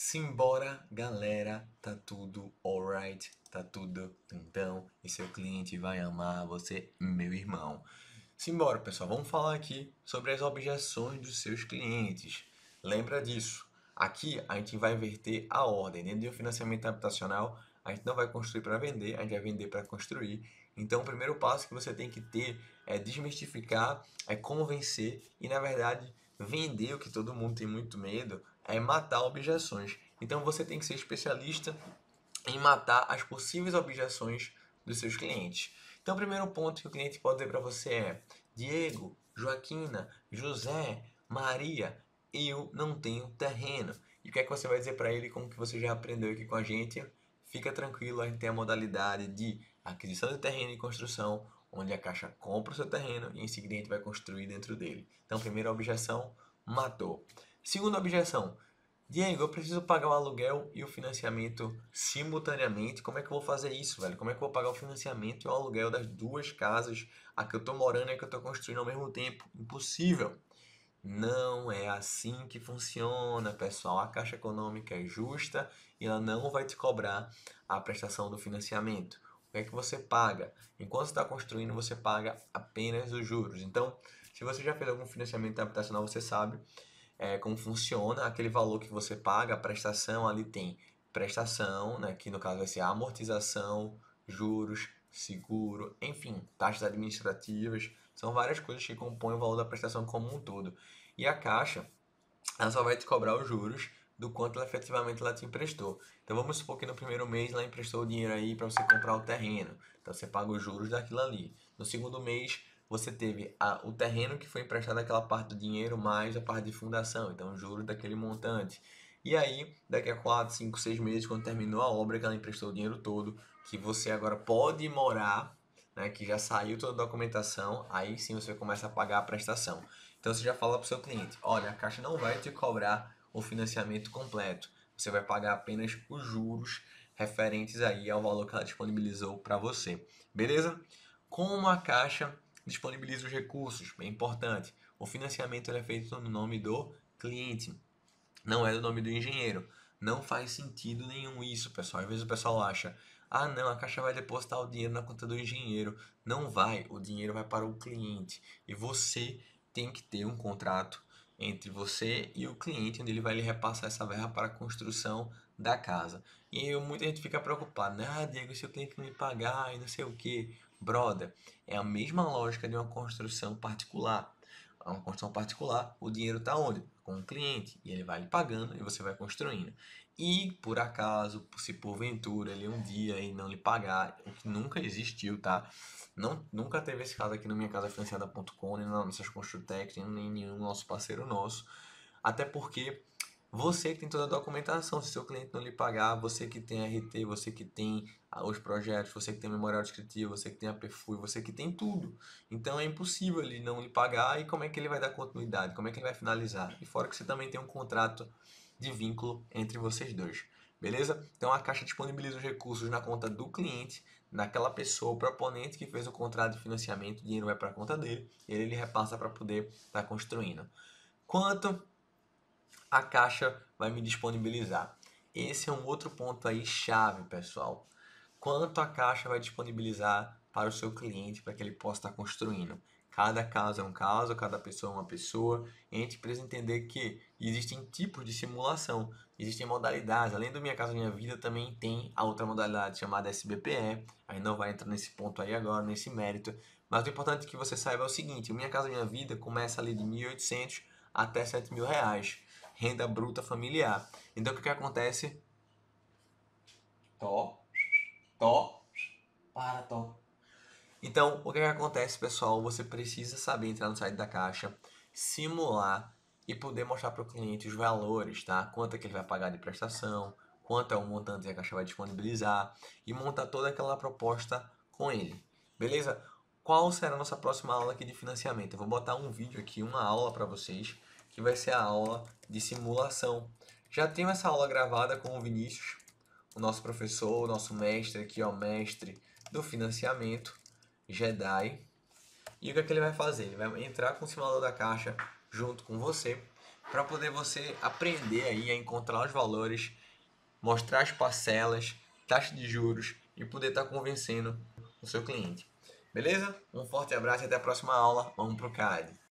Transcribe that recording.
Simbora, galera, tá tudo alright, tá tudo então, e seu cliente vai amar você, meu irmão. Simbora, pessoal, vamos falar aqui sobre as objeções dos seus clientes. Lembra disso. Aqui a gente vai inverter a ordem. Dentro de um financiamento habitacional, a gente não vai construir para vender, a gente vai vender para construir. Então, o primeiro passo que você tem que ter é desmistificar, é convencer e, na verdade, vender o que todo mundo tem muito medo é matar objeções. Então você tem que ser especialista em matar as possíveis objeções dos seus clientes. Então o primeiro ponto que o cliente pode dizer para você é: Diego, Joaquina, José, Maria, eu não tenho terreno. E o que é que você vai dizer para ele como que você já aprendeu aqui com a gente? Fica tranquilo, a gente tem a modalidade de aquisição de terreno e construção onde a caixa compra o seu terreno e em seguida a gente vai construir dentro dele. Então, primeira objeção, matou. Segunda objeção, Diego, eu preciso pagar o aluguel e o financiamento simultaneamente. Como é que eu vou fazer isso, velho? Como é que eu vou pagar o financiamento e o aluguel das duas casas, a que eu estou morando e a que eu estou construindo ao mesmo tempo? Impossível. Não é assim que funciona, pessoal. A Caixa Econômica é justa e ela não vai te cobrar a prestação do financiamento é que você paga. Enquanto está construindo, você paga apenas os juros. Então, se você já fez algum financiamento habitacional, você sabe é, como funciona aquele valor que você paga, a prestação ali tem prestação, né, que no caso vai ser amortização, juros, seguro, enfim, taxas administrativas, são várias coisas que compõem o valor da prestação como um todo. E a Caixa, ela só vai te cobrar os juros do quanto ela efetivamente ela te emprestou. Então vamos supor que no primeiro mês ela emprestou o dinheiro aí para você comprar o terreno. Então você paga os juros daquilo ali. No segundo mês você teve a, o terreno que foi emprestado aquela parte do dinheiro mais a parte de fundação, então juros daquele montante. E aí, daqui a 4, 5, 6 meses, quando terminou a obra que ela emprestou o dinheiro todo, que você agora pode morar, né, que já saiu toda a documentação, aí sim você começa a pagar a prestação. Então você já fala para o seu cliente, olha, a Caixa não vai te cobrar o financiamento completo. Você vai pagar apenas os juros referentes aí ao valor que ela disponibilizou para você. Beleza? Como a Caixa disponibiliza os recursos, é importante. O financiamento é feito no nome do cliente, não é do nome do engenheiro. Não faz sentido nenhum isso, pessoal. Às vezes o pessoal acha: ah, não, a Caixa vai depositar o dinheiro na conta do engenheiro. Não vai, o dinheiro vai para o cliente e você tem que ter um contrato entre você e o cliente, onde ele vai lhe repassar essa verba para a construção da casa. E muita gente fica preocupada, né? Ah, Diego, se o cliente não me pagar e não sei o que, brother, é a mesma lógica de uma construção particular a uma construção particular, o dinheiro está onde? Com o cliente. E ele vai lhe pagando e você vai construindo. E por acaso, se porventura ele um dia e não lhe pagar, o que nunca existiu, tá? Não, nunca teve esse caso aqui no minha casa financiada.com, nem nas nossas Construtec, nem nenhum nosso parceiro nosso. Até porque você que tem toda a documentação, se seu cliente não lhe pagar, você que tem RT, você que tem ah, os projetos, você que tem memorial descritivo, você que tem a perfui, você que tem tudo. Então é impossível ele não lhe pagar e como é que ele vai dar continuidade, como é que ele vai finalizar. E fora que você também tem um contrato de vínculo entre vocês dois. Beleza? Então a Caixa disponibiliza os recursos na conta do cliente, naquela pessoa, o proponente que fez o contrato de financiamento, o dinheiro vai para a conta dele, ele repassa para poder estar tá construindo. Quanto a Caixa vai me disponibilizar. Esse é um outro ponto aí chave, pessoal. Quanto a Caixa vai disponibilizar para o seu cliente para que ele possa estar construindo? Cada caso é um caso, cada pessoa é uma pessoa. a gente precisa entender que existem tipos de simulação, existem modalidades. Além do Minha Casa Minha Vida, também tem a outra modalidade chamada SBPE. Aí não vai entrar nesse ponto aí agora, nesse mérito. Mas o importante é que você saiba é o seguinte: Minha Casa Minha Vida começa ali de 1.800 até R$ mil reais renda bruta familiar. Então o que, que acontece? Tó, tó, para, tó. Então, o que, que acontece, pessoal? Você precisa saber entrar no site da Caixa, simular e poder mostrar para o cliente os valores, tá? Quanto é que ele vai pagar de prestação, quanto é o montante que a Caixa vai disponibilizar e montar toda aquela proposta com ele. Beleza? Qual será a nossa próxima aula aqui de financiamento? Eu vou botar um vídeo aqui, uma aula para vocês que vai ser a aula de simulação. Já tenho essa aula gravada com o Vinícius, o nosso professor, o nosso mestre aqui, o mestre do financiamento, Jedi. E o que, é que ele vai fazer? Ele vai entrar com o simulador da caixa junto com você para poder você aprender aí a encontrar os valores, mostrar as parcelas, taxa de juros e poder estar tá convencendo o seu cliente. Beleza? Um forte abraço e até a próxima aula. Vamos pro CAD.